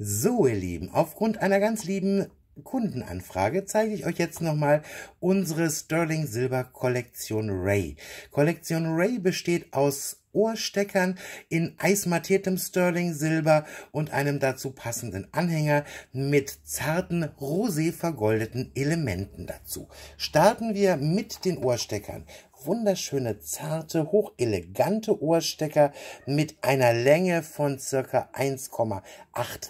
So, ihr Lieben, aufgrund einer ganz lieben Kundenanfrage zeige ich euch jetzt nochmal unsere Sterling Silber Kollektion Ray. Kollektion Ray besteht aus Ohrsteckern in eismattiertem Sterling Silber und einem dazu passenden Anhänger mit zarten rosé vergoldeten Elementen dazu. Starten wir mit den Ohrsteckern wunderschöne, zarte, hochelegante Ohrstecker mit einer Länge von circa 1,8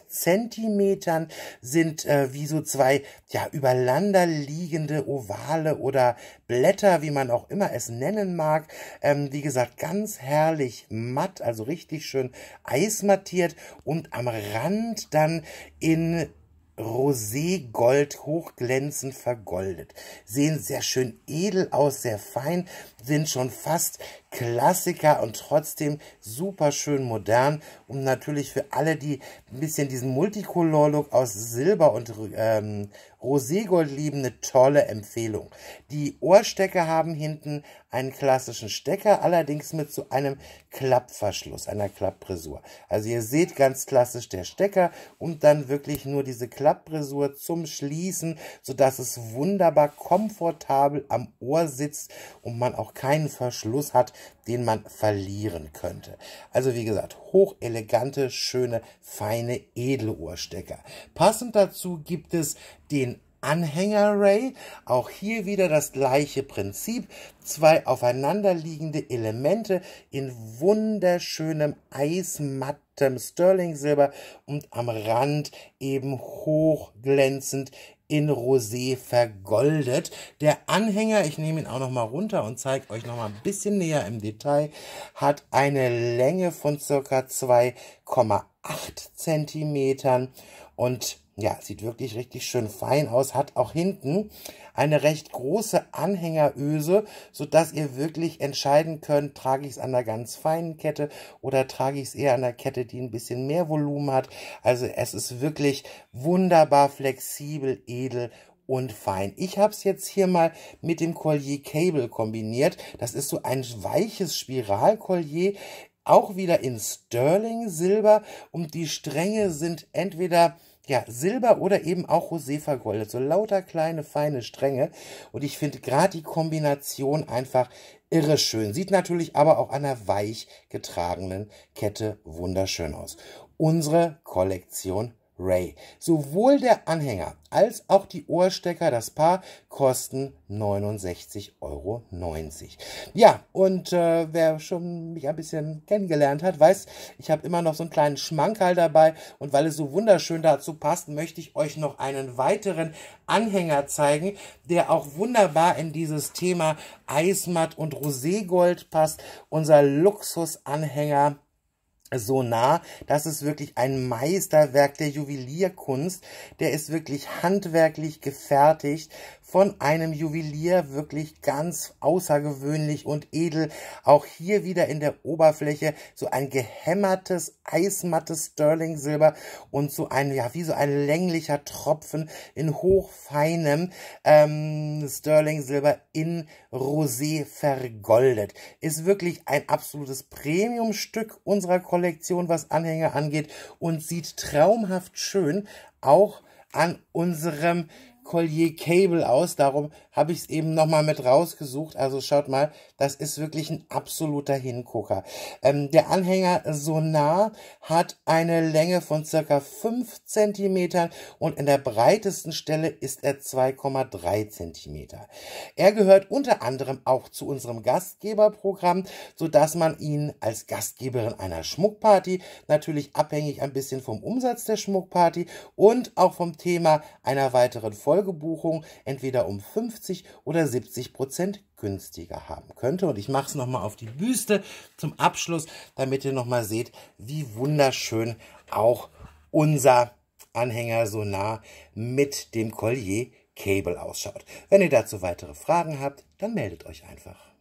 Zentimetern sind äh, wie so zwei ja übereinander liegende Ovale oder Blätter, wie man auch immer es nennen mag. Ähm, wie gesagt, ganz herrlich matt, also richtig schön eismattiert und am Rand dann in Roségold hochglänzend vergoldet. Sehen sehr schön edel aus, sehr fein, sind schon fast Klassiker und trotzdem super schön modern. Und natürlich für alle, die ein bisschen diesen Multicolor-Look aus Silber und ähm, Roségold lieben, eine tolle Empfehlung. Die Ohrstecker haben hinten einen klassischen Stecker, allerdings mit so einem Klappverschluss, einer Klappfrisur. Also ihr seht ganz klassisch der Stecker und dann wirklich nur diese Klapppressur Klappbrisur zum Schließen, sodass es wunderbar komfortabel am Ohr sitzt und man auch keinen Verschluss hat, den man verlieren könnte. Also wie gesagt, hochelegante, schöne, feine, edle Ohrstecker. Passend dazu gibt es den Anhänger-Ray. Auch hier wieder das gleiche Prinzip. Zwei aufeinanderliegende Elemente in wunderschönem eismatt Sterling-Silber und am Rand eben hochglänzend in Rosé vergoldet. Der Anhänger, ich nehme ihn auch nochmal runter und zeige euch nochmal ein bisschen näher im Detail, hat eine Länge von circa 2,8 Zentimetern und ja, sieht wirklich richtig schön fein aus, hat auch hinten eine recht große Anhängeröse, so dass ihr wirklich entscheiden könnt, trage ich es an einer ganz feinen Kette oder trage ich es eher an einer Kette, die ein bisschen mehr Volumen hat. Also es ist wirklich wunderbar flexibel, edel und fein. Ich habe es jetzt hier mal mit dem Collier Cable kombiniert. Das ist so ein weiches Spiralkollier, auch wieder in Sterling Silber und die Stränge sind entweder ja, Silber oder eben auch Rosé vergoldet. So lauter kleine, feine Stränge. Und ich finde gerade die Kombination einfach irre schön. Sieht natürlich aber auch an der weich getragenen Kette wunderschön aus. Unsere Kollektion Ray. Sowohl der Anhänger als auch die Ohrstecker, das Paar, kosten 69,90 Euro. Ja, und äh, wer schon mich ein bisschen kennengelernt hat, weiß, ich habe immer noch so einen kleinen Schmankerl dabei und weil es so wunderschön dazu passt, möchte ich euch noch einen weiteren Anhänger zeigen, der auch wunderbar in dieses Thema Eismatt und Roségold passt. Unser Luxusanhänger so nah. Das ist wirklich ein Meisterwerk der Juwelierkunst. Der ist wirklich handwerklich gefertigt von einem Juwelier, wirklich ganz außergewöhnlich und edel. Auch hier wieder in der Oberfläche so ein gehämmertes, eismattes Sterling-Silber und so ein, ja, wie so ein länglicher Tropfen in hochfeinem ähm, Sterling-Silber in Rosé vergoldet. Ist wirklich ein absolutes Premiumstück unserer Kollektion Kollektion, was Anhänger angeht und sieht traumhaft schön auch an unserem Collier Cable aus. Darum habe ich es eben nochmal mit rausgesucht. Also schaut mal, das ist wirklich ein absoluter Hingucker. Ähm, der Anhänger Sonar hat eine Länge von circa 5 cm und in der breitesten Stelle ist er 2,3 cm. Er gehört unter anderem auch zu unserem Gastgeberprogramm, sodass man ihn als Gastgeberin einer Schmuckparty, natürlich abhängig ein bisschen vom Umsatz der Schmuckparty und auch vom Thema einer weiteren Folge, Folgebuchung entweder um 50 oder 70 Prozent günstiger haben könnte. Und ich mache es nochmal auf die Büste zum Abschluss, damit ihr nochmal seht, wie wunderschön auch unser Anhänger so nah mit dem Collier Cable ausschaut. Wenn ihr dazu weitere Fragen habt, dann meldet euch einfach.